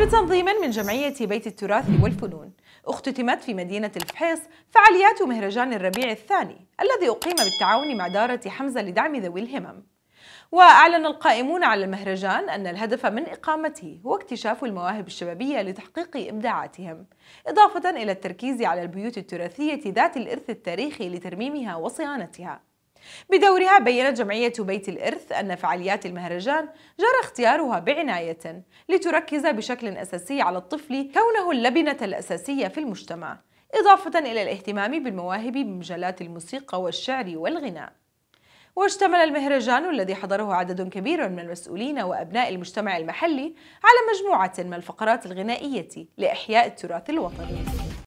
بتنظيم من جمعية بيت التراث والفنون اختتمت في مدينة الفحيص فعاليات مهرجان الربيع الثاني الذي أقيم بالتعاون مع دارة حمزة لدعم ذوي الهمم وأعلن القائمون على المهرجان أن الهدف من إقامته هو اكتشاف المواهب الشبابية لتحقيق إبداعاتهم إضافة إلى التركيز على البيوت التراثية ذات الإرث التاريخي لترميمها وصيانتها بدورها بيّنت جمعية بيت الإرث أن فعاليات المهرجان جرى اختيارها بعناية لتركز بشكل أساسي على الطفل كونه اللبنة الأساسية في المجتمع إضافة إلى الاهتمام بالمواهب بمجالات الموسيقى والشعر والغناء واشتمل المهرجان الذي حضره عدد كبير من المسؤولين وأبناء المجتمع المحلي على مجموعة من الفقرات الغنائية لإحياء التراث الوطني